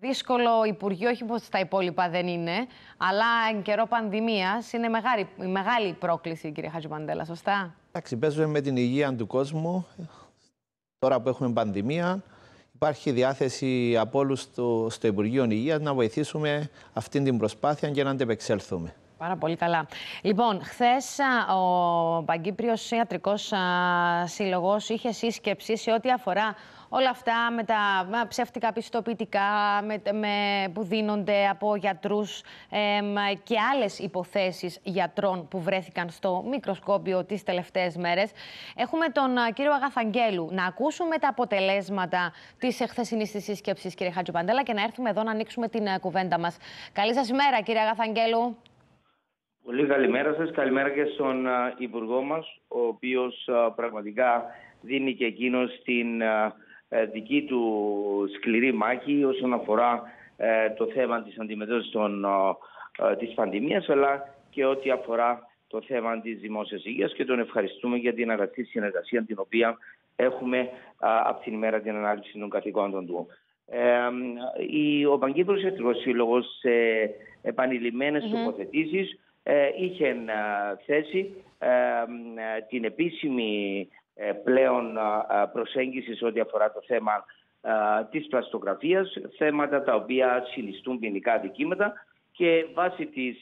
δύσκολο Υπουργείο, όχι πως τα υπόλοιπα δεν είναι, αλλά εν καιρό πανδημίας είναι μεγάλη, μεγάλη πρόκληση, κύριε Χατζημαντέλα, σωστά. Εντάξει, παίζουμε με την υγεία του κόσμου. Τώρα που έχουμε πανδημία, υπάρχει διάθεση από όλους στο, στο Υπουργείο Υγείας να βοηθήσουμε αυτή την προσπάθεια και να αντεπεξέλθουμε. Πάρα πολύ καλά. Λοιπόν, χθες ο Παγκύπριος Ιατρικός Σύλλογος είχε σύσκεψη σε ό,τι αφορά όλα αυτά με τα ψεύτικα πιστοποιητικά με, με, που δίνονται από γιατρούς και άλλες υποθέσεις γιατρών που βρέθηκαν στο μικροσκόπιο τις τελευταίες μέρες. Έχουμε τον ε, κύριο Αγαθαγγέλου να ακούσουμε τα αποτελέσματα της εχθεσινής της σύσκεψης κύριε Χατζοπαντέλα και να έρθουμε εδώ να ανοίξουμε την ε, κουβέντα μας. Καλή σας ημέρα κύριε Αγαθαγγέλου. Πολύ καλημέρα σας. Καλημέρα και στον ε, Υπουργό μας, ο οποίος πραγματικά δίνει και εκείνος την ε, δική του σκληρή μάχη όσον αφορά ε, το θέμα της αντιμετώπισης των, ε, της πανδημίας αλλά και ό,τι αφορά το θέμα της δημόσιας υγείας και τον ευχαριστούμε για την αγαπητή συνεργασία την οποία έχουμε από την ημέρα την ανάλυση των καθηγόντων του. Ε, ο Παγκύπρος Εθνικός Σύλλογος σε επανειλημμένες mm-hmm. τοποθετήσεις είχε θέσει την επίσημη ε, πλέον προσέγγισης ό,τι αφορά το θέμα της πλαστογραφίας, θέματα τα οποία συνιστούν ποινικά δικήματα και βάσει της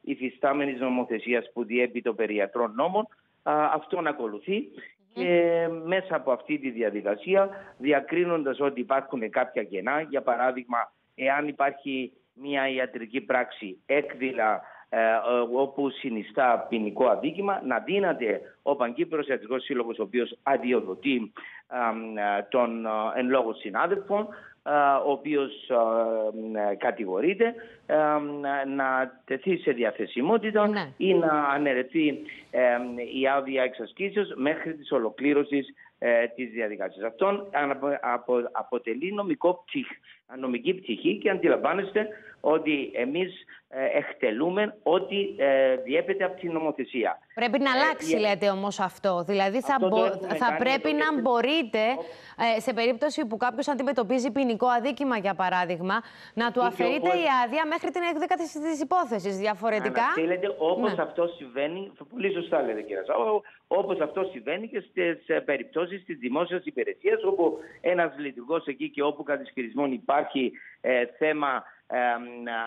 υφιστάμενης νομοθεσίας που διέπει το περιατρών νόμων να ακολουθεί και μέσα από αυτή τη διαδικασία διακρίνοντας ότι υπάρχουν κάποια κενά, για παράδειγμα εάν υπάρχει μια ιατρική πράξη έκδηλα ε, όπου συνιστά ποινικό αδίκημα, να δίνεται ο Παγκύπρος Ιατρικός Σύλλογος, ο οποίος αδειοδοτεί ε, τον ε, εν λόγω συνάδελφων, ο οποίος κατηγορείται να τεθεί σε διαθεσιμότητα ναι. η άδεια εξασκήσεως μέχρι της ολοκλήρωσης της διαδικασίας. Αυτό αποτελεί νομικό νομική πτυχή και αντιλαμβάνεστε ότι εμείς ε, εκτελούμε ό,τι ε, διέπεται από την νομοθεσία. Πρέπει να ε, αλλάξει, λέτε όμως αυτό. Δηλαδή θα, θα πρέπει να μπορείτε, σε περίπτωση που κάποιος αντιμετωπίζει ποινικό αδίκημα, για παράδειγμα, να του αφαιρείτε η άδεια μέχρι την εκδίκαση τη υπόθεσης. Διαφορετικά... Θέλετε, όπως ναι. αυτό συμβαίνει, πολύ σωστά λέτε κύριε Σάου. Όπως αυτό συμβαίνει και στις περιπτώσεις της δημόσιας υπηρεσίας, όπου ένας λειτουργός εκεί και όπου κατά υπάρχει θέμα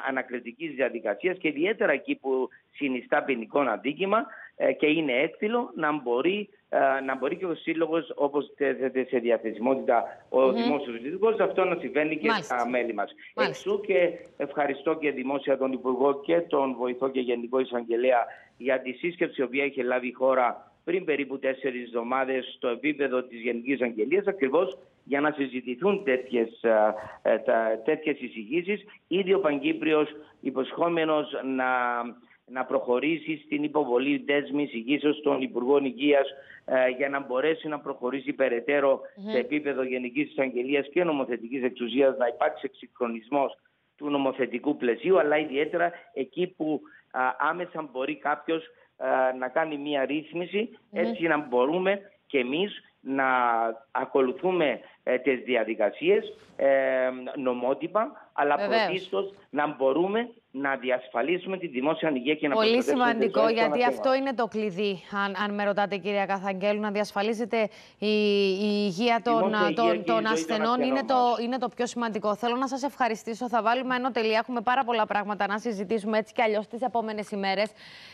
Ανακριτικής διαδικασίας και ιδιαίτερα εκεί που συνιστά ποινικό αντίκημα ε, και είναι έκτηλο να μπορεί, ε, να μπορεί και ο σύλλογος όπως θέλετε σε διαθεσιμότητα ο mm -hmm. δημόσιο λειτουργό, αυτό να συμβαίνει και Μάλιστα. στα μέλη μας. Εξού και ευχαριστώ και δημόσια τον Υπουργό και τον βοηθό και Γενικό Εισαγγελέα για τη σύσκεψη που οποία είχε λάβει η χώρα πριν περίπου τέσσερις εβδομάδες στο επίπεδο της Γενικής Αγγελίας, ακριβώς για να συζητηθούν τέτοιες, ε, ε, τέτοιες εισηγήσεις. Ήδη ο Παγκύπριος υποσχόμενος να, να προχωρήσει στην υποβολή δέσμης εισηγήσεως των Υπουργών Υγείας ε, για να μπορέσει να προχωρήσει σε επίπεδο Γενικής Εισαγγελίας και Νομοθετικής Εξουσίας να υπάρξει εξυγχρονισμός του νομοθετικού πλαισίου, αλλά ιδιαίτερα εκεί που άμεσα μπορεί κάποιος να κάνει μία ρύθμιση, να μπορούμε και εμείς να ακολουθούμε ε, τις διαδικασίες ε, νομότυπα, αλλά πρωτίστως να μπορούμε να διασφαλίσουμε τη δημόσια υγεία και να Πολύ σημαντικό, γιατί αυτό είναι το κλειδί, αν, αν με ρωτάτε, κυρία Καθαγγέλου, να διασφαλίσετε η, η υγεία των, υγεία των, των ασθενών. Είναι το, είναι το πιο σημαντικό. Θέλω να σας ευχαριστήσω. Θα βάλουμε ένα τελεία. Έχουμε πάρα πολλά πράγματα να συζητήσουμε έτσι κι αλλιώς τις επόμενες ημέρες.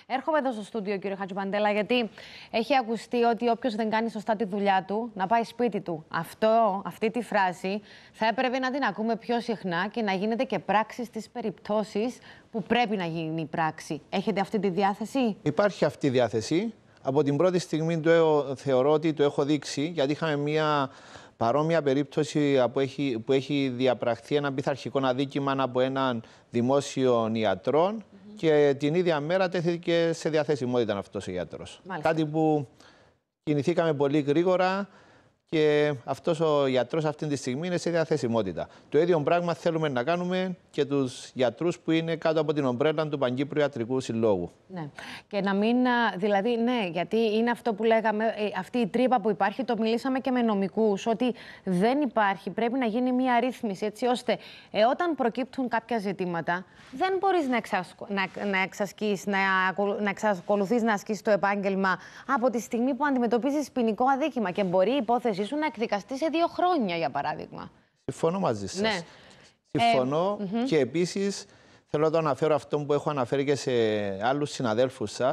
Έρχομαι εδώ στο στούντιο, κύριε Χατζουπαντέλα, γιατί έχει ακουστεί ότι όποιος δεν κάνει σωστά τη δουλειά του, να πάει σπίτι του. Αυτό, αυτή τη φράση θα έπρεπε να την ακούμε πιο συχνά και να γίνεται και πράξη στις περιπτώσεις που πρέπει να γίνει η πράξη. Έχετε αυτή τη διάθεση. Υπάρχει αυτή η διάθεση. Από την πρώτη στιγμή το θεωρώ ότι το έχω δείξει, γιατί είχαμε μια παρόμοια περίπτωση που έχει, που έχει διαπραχθεί ένα πειθαρχικό αδίκημα από έναν δημόσιο ιατρό και την ίδια μέρα τέθηκε σε διαθεσιμότητα αυτός ο γιατρός. Μάλιστα. Κάτι που κινηθήκαμε πολύ γρήγορα και αυτός ο γιατρός αυτή τη στιγμή είναι σε διαθεσιμότητα. Το ίδιο πράγμα θέλουμε να κάνουμε και τους γιατρούς που είναι κάτω από την ομπρέλα του Παγκύπριου Ιατρικού Συλλόγου. Ναι. Και να μην. Δηλαδή, ναι, γιατί είναι αυτό που λέγαμε, ε, αυτή η τρύπα που υπάρχει, το μιλήσαμε και με νομικούς, ότι δεν υπάρχει. Πρέπει να γίνει μια ρύθμιση, έτσι ώστε ε, όταν προκύπτουν κάποια ζητήματα, δεν μπορείς να, εξασκ, να, να να, να εξακολουθείς να ασκείς το επάγγελμα από τη στιγμή που αντιμετωπίζεις ποινικό αδίκημα. Και μπορεί η υπόθεση να εκδικαστεί σε δύο χρόνια, για παράδειγμα. Συμφωνώ μαζί σας. Ναι. Συμφωνώ ε, και επίσης θέλω να το αναφέρω αυτό που έχω αναφέρει και σε άλλους συναδέλφους σας.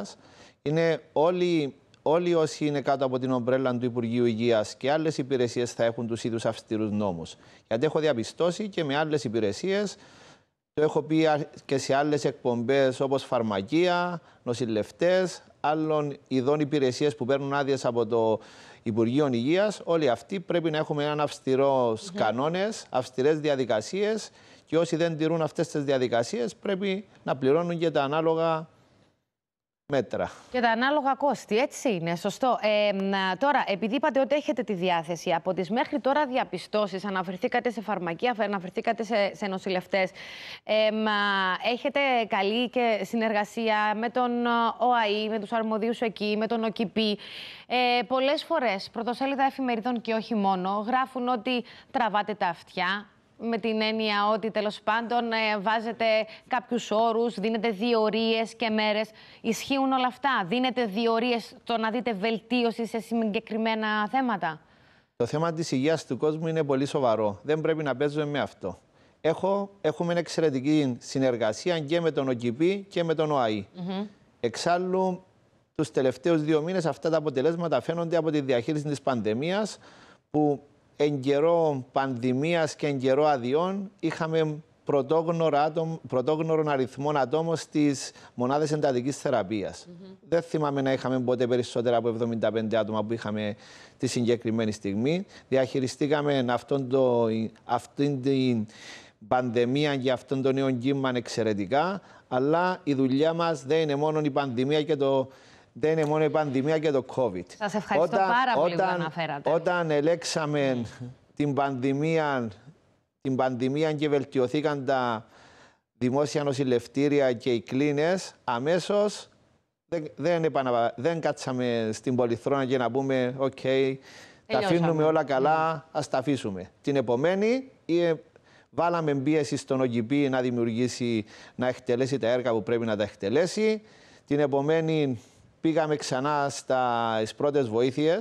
Είναι όλοι, όλοι όσοι είναι κάτω από την ομπρέλα του Υπουργείου Υγείας και άλλες υπηρεσίες θα έχουν τους ίδιους αυστηρούς νόμους. Γιατί έχω διαπιστώσει και με άλλες υπηρεσίες. Το έχω πει και σε άλλες εκπομπές όπως φαρμακεία, νοσηλευτές, άλλων ειδών υπηρεσίες που παίρνουν άδειες από το Υπουργείων Υγείας, όλοι αυτοί πρέπει να έχουμε έναν αυστηρό mm -hmm. κανόνες, αυστηρές διαδικασίες και όσοι δεν τηρούν αυτές τις διαδικασίες πρέπει να πληρώνουν και τα ανάλογα μέτρα. Και τα ανάλογα κόστη, έτσι είναι, σωστό. Ε, τώρα, επειδή είπατε ότι έχετε τη διάθεση από τις μέχρι τώρα διαπιστώσεις, αναφερθήκατε σε φαρμακεία, αναφερθήκατε σε, σε νοσηλευτές, ε, έχετε καλή και συνεργασία με τον ΟΑΗ, με τους αρμοδίους εκεί, με τον ΟΚΙΠΗ. Ε, πολλές φορές, πρωτοσέλιδα εφημεριδών και όχι μόνο, γράφουν ότι τραβάτε τα αυτιά, με την έννοια ότι τέλος πάντων ε, βάζετε κάποιους όρους, δίνετε διορίες και μέρες. Ισχύουν όλα αυτά. Δίνετε διορίες στο να δείτε βελτίωση σε συγκεκριμένα θέματα. Το θέμα της υγείας του κόσμου είναι πολύ σοβαρό. Δεν πρέπει να παίζουμε με αυτό. Έχω, έχουμε εξαιρετική συνεργασία και με τον ΟΚΙΠΗ και με τον ΟΑΗ. Mm Εξάλλου, τους τελευταίους δύο μήνες αυτά τα αποτελέσματα φαίνονται από τη διαχείριση της πανδημίας που εν καιρό πανδημίας και εν καιρό αδειών είχαμε πρωτόγνωρο αριθμό ατόμων στις μονάδες εντατικής θεραπείας. Δεν θυμάμαι να είχαμε ποτέ περισσότερα από 75 άτομα που είχαμε τη συγκεκριμένη στιγμή. Διαχειριστήκαμε αυτόν το, αυτήν την πανδημία και αυτόν τον νέο κύμα εξαιρετικά. Αλλά η δουλειά μας δεν είναι μόνο η πανδημία και το δεν είναι μόνο η πανδημία και το COVID. Σας ευχαριστώ όταν, πάρα πολύ όταν, που αναφέρατε. Όταν ελέξαμε την, πανδημία, την πανδημία και βελτιωθήκαν τα δημόσια νοσηλευτήρια και οι κλίνες, αμέσως δεν, δεν, δεν κάτσαμε στην πολυθρόνα για να πούμε «ΟΚ, okay, τα αφήνουμε όλα καλά, Α ας τα αφήσουμε». Την επομένη ε, βάλαμε πίεση στον ΟΚΙΠΗ να δημιουργήσει, να εκτελέσει τα έργα που πρέπει να τα εκτελέσει. Την επομένη Πήγαμε ξανά στις πρώτες βοήθειες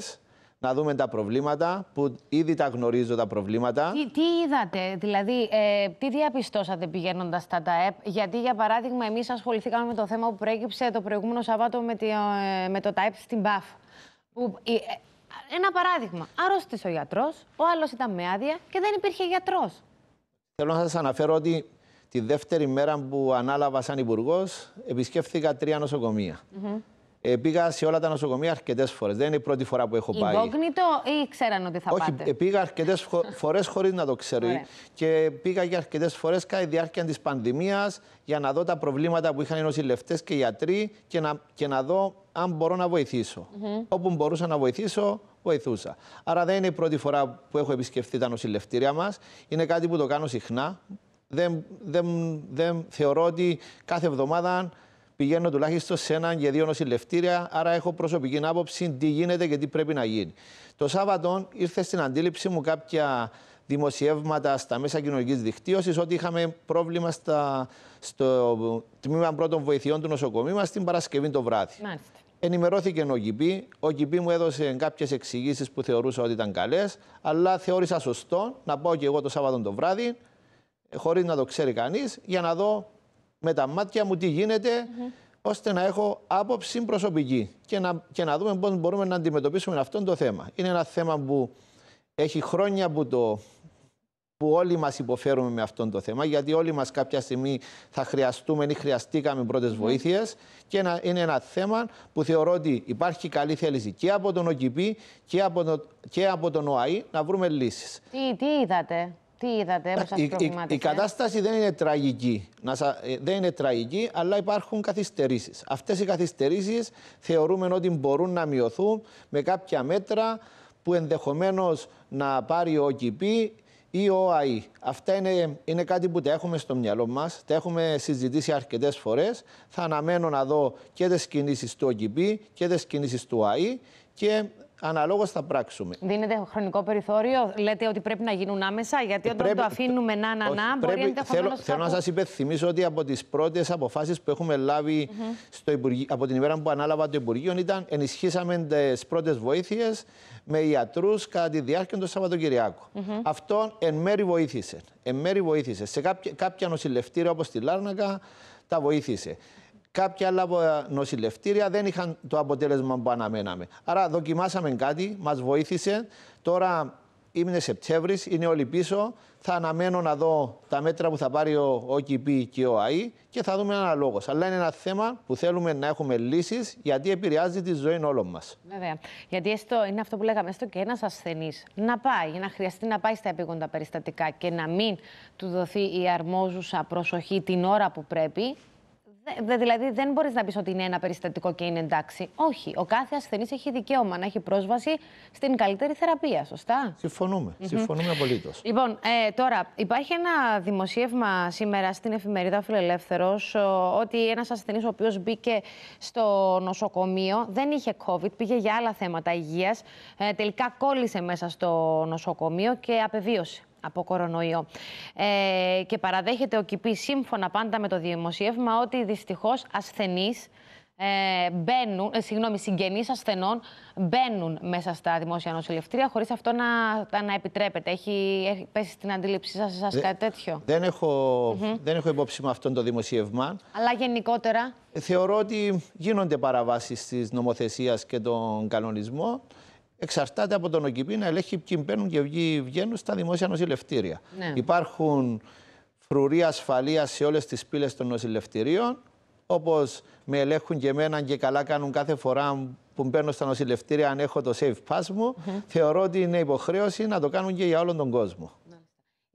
να δούμε τα προβλήματα, που ήδη τα γνωρίζω τα προβλήματα. Τι, τι είδατε, δηλαδή, ε, τι διαπιστώσατε πηγαίνοντας στα ΤΑΕΠ, γιατί για παράδειγμα εμείς ασχοληθήκαμε με το θέμα που προέκυψε το προηγούμενο Σαββάτο με, ε, με το ΤΑΕΠ στην ΠΑΦ. Που, ε, ένα παράδειγμα, αρρώστησε ο γιατρός, ο άλλος ήταν με άδεια και δεν υπήρχε γιατρός. Θέλω να σας αναφέρω ότι τη δεύτερη μέρα που ανάλαβα σαν υπουργός, επισκέφθηκα τρία νοσοκομεία. Ε, πήγα σε όλα τα νοσοκομεία αρκετές φορές. Δεν είναι η πρώτη φορά που έχω πάει. Υπόγνητο ή ξέραν ότι θα Όχι, πάτε. Όχι, ε, πήγα αρκετές φορές χωρίς να το ξέρω. Ωραία. και πήγα και αρκετές φορές κατά τη διάρκεια της πανδημίας για να δω τα προβλήματα που είχαν οι νοσηλευτές και οι γιατροί και να, και να δω αν μπορώ να βοηθήσω. Mm -hmm. Όπου μπορούσα να βοηθήσω, βοηθούσα. Άρα δεν είναι η πρώτη φορά που έχω επισκεφθεί τα νοσηλευτήρια μας. Είναι κάτι που το κάνω συχνά. Δεν, δεν, δεν θεωρώ ότι κάθε εβδομάδα πηγαίνω τουλάχιστον σε έναν και δύο νοσηλευτήρια, άρα έχω προσωπική άποψη τι γίνεται και τι πρέπει να γίνει. Το Σάββατο ήρθε στην αντίληψή μου κάποια δημοσιεύματα στα μέσα κοινωνικής δικτύωσης ότι είχαμε πρόβλημα στα, στο τμήμα πρώτων βοηθειών του νοσοκομείου μας την Παρασκευή το βράδυ. Μάλιστα. Ενημερώθηκε ο ΚΙΠΗ. Ο ΚΙΠΗ μου έδωσε κάποιες εξηγήσεις που θεωρούσα ότι ήταν καλές, αλλά θεώρησα σωστό να πάω και εγώ το Σάββατο το βράδυ, χωρίς να το ξέρει κανείς, για να δω με τα μάτια μου τι γίνεται, ώστε να έχω άποψη προσωπική και να, να δούμε πώς μπορούμε να αντιμετωπίσουμε αυτό το θέμα. Είναι ένα θέμα που έχει χρόνια που το που όλοι μας υποφέρουμε με αυτό το θέμα, γιατί όλοι μας κάποια στιγμή θα χρειαστούμε ή χρειαστήκαμε πρώτες mm. βοήθειες και είναι ένα θέμα που θεωρώ ότι υπάρχει καλή θέληση και από τον ΟΚΙΠΗ και από τον, και από τον ΟΑΗ να βρούμε λύσεις. Τι, τι είδατε? Τι είδατε σας Η, η, κατάσταση δεν είναι τραγική. Να ε, δεν είναι τραγική, αλλά υπάρχουν καθυστερήσεις. Αυτές οι καθυστερήσεις θεωρούμε ότι μπορούν να μειωθούν με κάποια μέτρα που ενδεχομένως να πάρει ο ΟΚΙΠΗ ή ο ΑΗ. Αυτά είναι, είναι κάτι που τα έχουμε στο μυαλό μας, τα έχουμε συζητήσει αρκετές φορές. Θα αναμένω να δω και τις κινήσεις του ΟΚΙΠΗ και τις κινήσεις του ΑΗ και αναλόγως θα πράξουμε. Δίνεται χρονικό περιθώριο, λέτε ότι πρέπει να γίνουν άμεσα, γιατί ε, όταν πρέπει... το αφήνουμε να να να, μπορεί να Θέλω, θέλω να σας υπενθυμίσω ότι από τις πρώτες αποφάσεις που έχουμε λάβει στο από την ημέρα που ανάλαβα το Υπουργείο ήταν ενισχύσαμε τις πρώτες βοήθειες με ιατρούς κατά τη διάρκεια του Σαββατοκυριακού. Αυτό εν μέρη βοήθησε. Εν μέρη βοήθησε. Σε κάποια, κάποια νοσηλευτήρια όπως τη Λάρνακα τα βοήθησε. Κάποια άλλα ε, νοσηλευτήρια δεν είχαν το αποτέλεσμα που αναμέναμε. Άρα δοκιμάσαμε κάτι, μας βοήθησε. Τώρα είναι Σεπτέμβρης, είναι όλοι πίσω. Θα αναμένω να δω τα μέτρα που θα πάρει ο ΟΚΙΠΗ και ο ΑΗ και θα δούμε αναλόγω. Αλλά είναι ένα θέμα που θέλουμε να έχουμε λύσεις, γιατί επηρεάζει τη ζωή όλων μας. Βέβαια. Γιατί έστω, είναι αυτό που λέγαμε, έστω και ένας ασθενής να πάει, για να χρειαστεί να πάει στα επίγοντα περιστατικά και να μην του δοθεί η αρμόζουσα προσοχή την ώρα που πρέπει, ναι, δηλαδή, δεν μπορείς να πεις ότι είναι ένα περιστατικό και είναι εντάξει. Όχι. Ο κάθε ασθενής έχει δικαίωμα να έχει πρόσβαση στην καλύτερη θεραπεία, σωστά. Συμφωνούμε. Mm -hmm. Συμφωνούμε Λοιπόν, ε, τώρα, υπάρχει ένα δημοσίευμα σήμερα στην εφημερίδα Φιλελεύθερος ότι ένας ασθενής ο οποίος μπήκε στο νοσοκομείο δεν είχε COVID, πήγε για άλλα θέματα υγείας. Ε, τελικά κόλλησε μέσα στο νοσοκομείο και απεβίωσε από κορονοϊό. Ε, και παραδέχεται ο Κιπή σύμφωνα πάντα με το δημοσίευμα ότι δυστυχώς ασθενείς. Ε, μπαίνουν, ε, συγγενείς ασθενών μπαίνουν μέσα στα δημόσια νοσηλευτήρια χωρίς αυτό να, να επιτρέπεται. Έχει, έχει πέσει στην αντίληψή σας, σας κάτι τέτοιο. Δεν εχω δεν έχω υπόψη με αυτόν το δημοσίευμα. Αλλά γενικότερα. Θεωρώ ότι γίνονται παραβάσεις της νομοθεσίας και των κανονισμών εξαρτάται από τον ΟΚΙΠΗ να ελέγχει ποιοι μπαίνουν και ποιοι βγαίνουν στα δημόσια νοσηλευτήρια. Ναι. Υπάρχουν φρουροί ασφαλεία σε όλες τις πύλες των νοσηλευτηρίων, όπως με ελέγχουν και εμένα και καλά κάνουν κάθε φορά που μπαίνω στα νοσηλευτήρια αν έχω το safe pass μου, θεωρώ ότι είναι υποχρέωση να το κάνουν και για όλον τον κόσμο.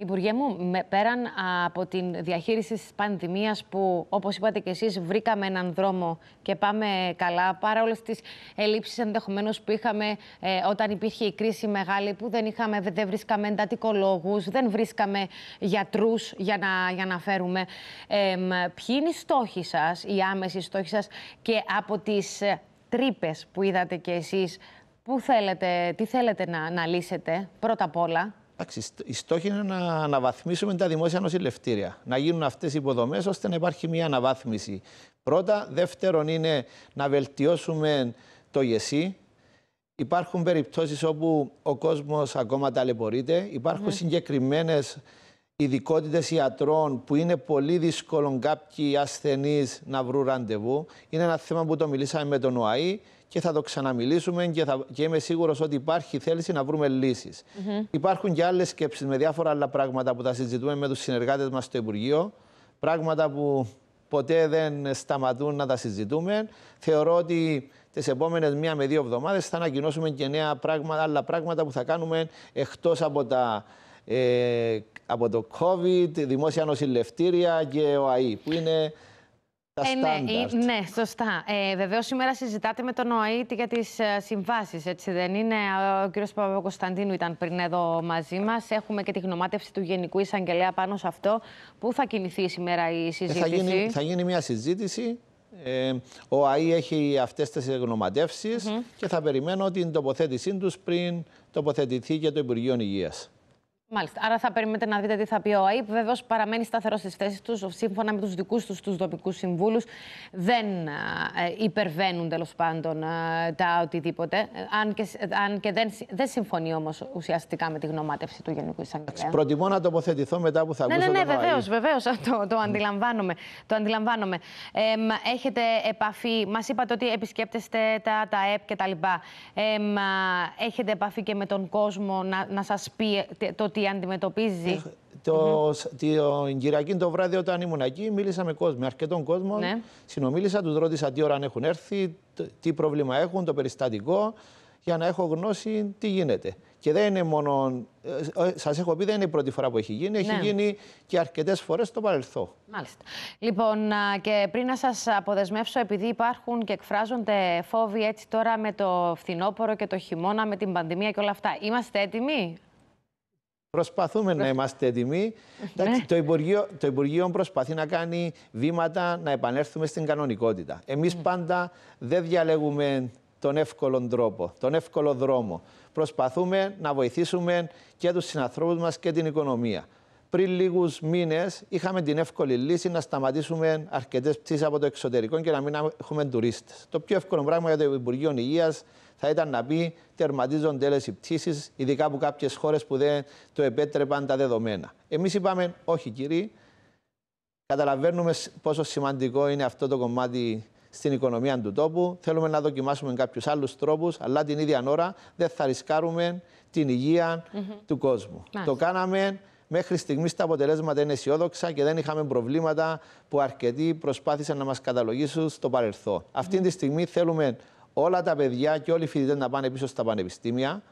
Υπουργέ μου, πέραν από την διαχείριση της πανδημίας που όπως είπατε και εσείς βρήκαμε έναν δρόμο και πάμε καλά παρά όλες τις ελλείψεις ενδεχομένως που είχαμε ε, όταν υπήρχε η κρίση μεγάλη που δεν, είχαμε, δεν βρίσκαμε εντατικολόγους, δεν βρίσκαμε γιατρούς για να, για να φέρουμε. Ε, ποιοι είναι οι στόχοι σας, οι άμεσοι στόχοι σας και από τις ε, τρύπες που είδατε και εσείς, που θέλετε, τι θέλετε να, να λύσετε πρώτα απ' όλα. Η στόχη είναι να αναβαθμίσουμε τα δημόσια νοσηλευτήρια. Να γίνουν αυτές οι υποδομές ώστε να υπάρχει μια αναβάθμιση. Πρώτα. Δεύτερον, είναι να βελτιώσουμε το ΓΕΣΥ. Υπάρχουν περιπτώσεις όπου ο κόσμος ακόμα ταλαιπωρείται. Υπάρχουν mm. Ναι. συγκεκριμένες ειδικότητες ιατρών που είναι πολύ δύσκολο κάποιοι ασθενείς να βρουν ραντεβού. Είναι ένα θέμα που το μιλήσαμε με τον ΟΑΗ και θα το ξαναμιλήσουμε και, θα, και είμαι σίγουρος ότι υπάρχει θέληση να βρούμε λύσεις. Υπάρχουν και άλλες σκέψεις με διάφορα άλλα πράγματα που τα συζητούμε με τους συνεργάτες μας στο Υπουργείο. Πράγματα που ποτέ δεν σταματούν να τα συζητούμε. Θεωρώ ότι τις επόμενες μία με δύο εβδομάδες θα ανακοινώσουμε και νέα πράγματα, άλλα πράγματα που θα κάνουμε εκτός από τα ε, από το COVID, δημόσια νοσηλευτήρια και ο ΑΗ, που είναι ε, ναι, ε, ναι, σωστά. Ε, Βεβαίως, σήμερα συζητάτε με τον ΟΑΙΤ για τις ε, συμβάσεις, έτσι δεν είναι. Ο κ. Παπα-Κωνσταντίνου ήταν πριν εδώ μαζί μας. Έχουμε και τη γνωμάτευση του Γενικού Εισαγγελέα πάνω σε αυτό. Πού θα κινηθεί σήμερα η συζήτηση. θα, γίνει, θα γίνει μια συζήτηση. Ε, ο ΑΗ έχει αυτές τις γνωματεύσεις και θα περιμένω την τοποθέτησή τους πριν τοποθετηθεί και το Υπουργείο Υγείας. Μάλιστα. Άρα θα περιμένετε να δείτε τι θα πει ο ΑΕΠ. Βεβαίως παραμένει σταθερός στις θέσεις τους. Σύμφωνα με τους δικούς τους τους τοπικούς συμβούλους, δεν ε, υπερβαίνουν τέλος πάντων ε, τα οτιδήποτε. Ε, αν και, αν και δεν, δεν συμφωνεί όμως ουσιαστικά με τη γνωμάτευση του Γενικού Εισαγγελέα. Προτιμώ να τοποθετηθώ μετά που θα ναι, ναι, ακούσω. Ναι, ναι, ναι, ναι βεβαίως. Βεβαίως, το, το αντιλαμβάνομαι. Το αντιλαμβάνομαι. Ε, έχετε επαφή. Μας είπατε ότι επισκέπτεστε τα, τα ΕΠ κτλ. Ε, έχετε επαφή και με τον κόσμο να, να σας πει το τι τι αντιμετωπίζει. το, mm -hmm. το Κυριακή το βράδυ όταν ήμουν εκεί μίλησα με κόσμο, με κόσμο. Ναι. Συνομίλησα, τους ρώτησα τι ώρα έχουν έρθει, τι πρόβλημα έχουν, το περιστατικό, για να έχω γνώση τι γίνεται. Και δεν είναι μόνο. Ε, ε, σας έχω πει, δεν είναι η πρώτη φορά που έχει γίνει. Έχει ναι. γίνει και αρκετές φορές στο παρελθόν. Μάλιστα. Λοιπόν, και πριν να σας αποδεσμεύσω, επειδή υπάρχουν και εκφράζονται φόβοι έτσι τώρα με το φθινόπωρο και το χειμώνα, με την πανδημία και όλα αυτά, είμαστε έτοιμοι. Προσπαθούμε να ναι. είμαστε έτοιμοι. Ναι. το, Υπουργείο, προσπαθεί να κάνει βήματα να επανέλθουμε στην κανονικότητα. Εμείς ναι. πάντα δεν διαλέγουμε τον εύκολο τρόπο, τον εύκολο δρόμο. Προσπαθούμε να βοηθήσουμε και τους συνανθρώπους μας και την οικονομία πριν λίγους μήνες είχαμε την εύκολη λύση να σταματήσουμε αρκετές πτήσεις από το εξωτερικό και να μην έχουμε τουρίστες. Το πιο εύκολο πράγμα για το Υπουργείο Υγείας θα ήταν να πει τερματίζονται όλες οι πτήσεις, ειδικά από κάποιες χώρες που δεν το επέτρεπαν τα δεδομένα. Εμείς είπαμε, όχι κύριοι, καταλαβαίνουμε πόσο σημαντικό είναι αυτό το κομμάτι στην οικονομία του τόπου. Θέλουμε να δοκιμάσουμε κάποιους άλλους τρόπους, αλλά την ίδια ώρα δεν θα ρισκάρουμε την υγεία του κόσμου. Το κάναμε Μέχρι στιγμής τα αποτελέσματα είναι αισιόδοξα και δεν είχαμε προβλήματα που αρκετοί προσπάθησαν να μας καταλογίσουν στο παρελθόν. Mm. Αυτή τη στιγμή θέλουμε όλα τα παιδιά και όλοι οι φοιτητές να πάνε πίσω στα πανεπιστήμια.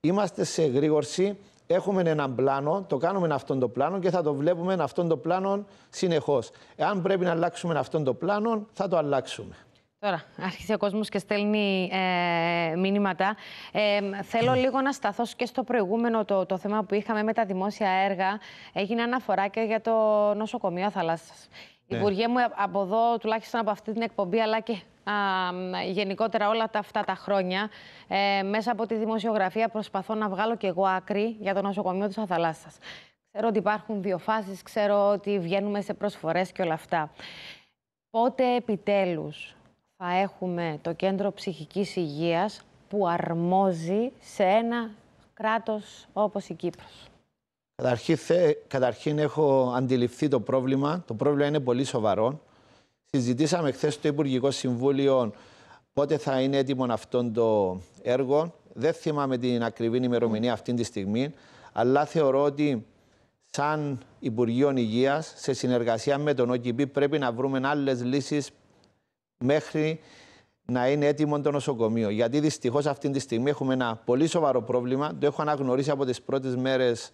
Είμαστε σε γρήγορση. Έχουμε έναν πλάνο, το κάνουμε αυτόν τον πλάνο και θα το βλέπουμε αυτόν τον πλάνο συνεχώς. Εάν πρέπει να αλλάξουμε αυτόν τον πλάνο, θα το αλλάξουμε. Τώρα, άρχισε ο κόσμος και στέλνει ε, μήνυματα. Ε, θέλω ναι. λίγο να σταθώ και στο προηγούμενο το, το θέμα που είχαμε με τα δημόσια έργα. Έγινε αναφορά και για το νοσοκομείο Θαλάσσα. Ναι. Υπουργέ μου, από εδώ, τουλάχιστον από αυτή την εκπομπή, αλλά και γενικότερα όλα τα, αυτά τα χρόνια, ε, μέσα από τη δημοσιογραφία προσπαθώ να βγάλω και εγώ άκρη για το νοσοκομείο της θαλάσσας. Ξέρω ότι υπάρχουν δύο φάσει, ξέρω ότι βγαίνουμε σε προσφορές και όλα αυτά. Πότε επιτέλους θα έχουμε το κέντρο ψυχικής υγείας που αρμόζει σε ένα κράτος όπως η Κύπρος. Καταρχήν, καταρχήν έχω αντιληφθεί το πρόβλημα. Το πρόβλημα είναι πολύ σοβαρό. Συζητήσαμε χθες στο Υπουργικό Συμβούλιο πότε θα είναι έτοιμο αυτό το έργο. Δεν θυμάμαι την ακριβή ημερομηνία αυτή τη στιγμή, αλλά θεωρώ ότι σαν Υπουργείο Υγείας, σε συνεργασία με τον ΟΚΙΠΗ πρέπει να βρούμε άλλες λύσεις μέχρι να είναι έτοιμο το νοσοκομείο. Γιατί δυστυχώς αυτή τη στιγμή έχουμε ένα πολύ σοβαρό πρόβλημα. Το έχω αναγνωρίσει από τις πρώτες μέρες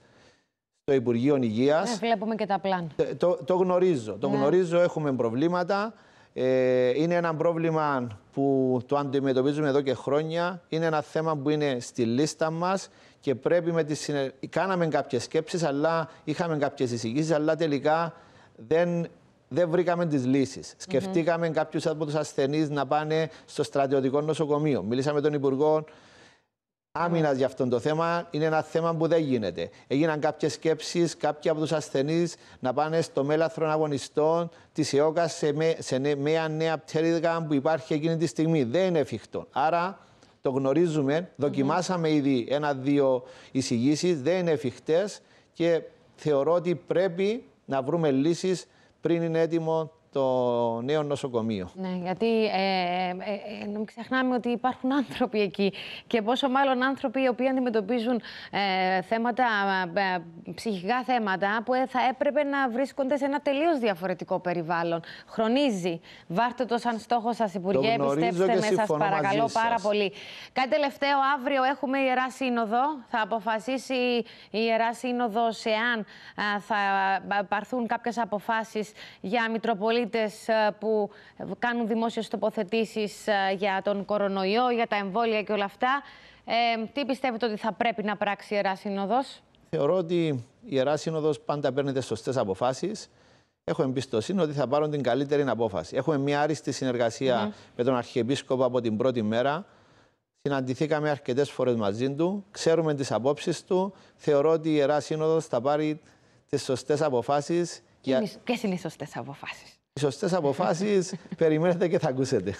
στο Υπουργείο Υγείας. Ε, βλέπουμε και τα πλάνα. Ε, το, το, γνωρίζω. Το ναι. γνωρίζω, έχουμε προβλήματα. Ε, είναι ένα πρόβλημα που το αντιμετωπίζουμε εδώ και χρόνια. Είναι ένα θέμα που είναι στη λίστα μας. και πρέπει με τις συνεργασία. Κάναμε κάποιες σκέψεις, αλλά είχαμε κάποιες εισηγήσεις, αλλά τελικά δεν δεν βρήκαμε τις λυσει Σκεφτήκαμε κάποιους από τους ασθενείς να πάνε στο στρατιωτικό νοσοκομείο. Μιλήσαμε με τον Υπουργό για αυτό το θέμα. Είναι ένα θέμα που δεν γίνεται. Έγιναν κάποιες σκέψεις, κάποιοι από τους ασθενείς να πάνε στο μέλαθρο αγωνιστών της ΕΟΚΑ σε, με, σε μια νέα πτέρυγα που υπάρχει εκείνη τη στιγμή. Δεν είναι εφικτό. Άρα το γνωρίζουμε. Δοκιμάσαμε mm-hmm. ήδη ένα-δύο εισηγήσεις. Δεν είναι εφικτές και θεωρώ ότι πρέπει να βρούμε λύσεις prin inedimo το νέο νοσοκομείο. Ναι, γιατί ε, ε, ε μην ξεχνάμε ότι υπάρχουν άνθρωποι εκεί και πόσο μάλλον άνθρωποι οι οποίοι αντιμετωπίζουν ε, θέματα, ε, ε, ψυχικά θέματα που θα έπρεπε να βρίσκονται σε ένα τελείως διαφορετικό περιβάλλον. Χρονίζει. Βάρτε το σαν στόχο σας, Υπουργέ, πιστέψτε με, σας παρακαλώ πάρα πολύ. Κάτι τελευταίο, αύριο έχουμε Ιερά Σύνοδο. Θα αποφασίσει η Ιερά σύνοδος εάν θα πάρθουν κάποιες αποφάσεις για Μητροπολίτη πολίτες ε, που κάνουν δημόσιες τοποθετήσεις ε, για τον κορονοϊό, για τα εμβόλια και όλα αυτά. Ε, τι πιστεύετε ότι θα πρέπει να πράξει η Ιερά Σύνοδος, Θεωρώ ότι η Ιερά Σύνοδος πάντα παίρνει τι σωστές αποφάσεις. Έχω εμπιστοσύνη ότι θα πάρουν την καλύτερη απόφαση. Έχουμε μια άριστη συνεργασία με τον Αρχιεπίσκοπο από την πρώτη μέρα. Συναντηθήκαμε αρκετές φορές μαζί του. Ξέρουμε τις απόψεις του. Θεωρώ ότι η Ιερά Σύνοδος θα πάρει τις σωστές αποφάσεις Ποιες είναι οι σωστές αποφάσεις. Οι σωστές αποφάσεις περιμένετε και θα ακούσετε.